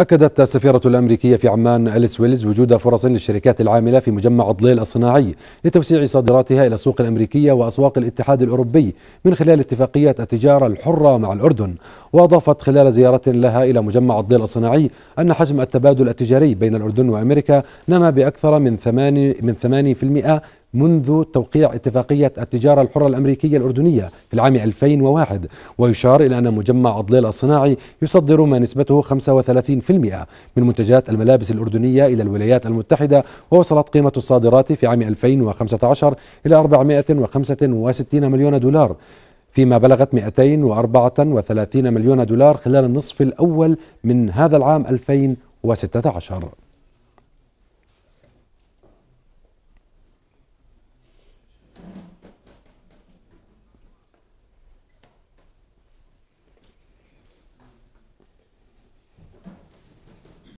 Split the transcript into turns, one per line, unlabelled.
أكدت السفيرة الأمريكية في عمان أليس ويلز وجود فرص للشركات العاملة في مجمع ضليل الصناعي لتوسيع صادراتها إلى السوق الأمريكية وأسواق الاتحاد الأوروبي من خلال اتفاقيات التجارة الحرة مع الأردن وأضافت خلال زيارة لها إلى مجمع الضليل الصناعي أن حجم التبادل التجاري بين الأردن وأمريكا نما بأكثر من 8 من 8% منذ توقيع اتفاقية التجارة الحرة الأمريكية الأردنية في العام 2001 ويشار إلى أن مجمع أضليل الصناعي يصدر ما نسبته 35% من منتجات الملابس الأردنية إلى الولايات المتحدة ووصلت قيمة الصادرات في عام 2015 إلى 465 مليون دولار فيما بلغت 234 مليون دولار خلال النصف الأول من هذا العام 2016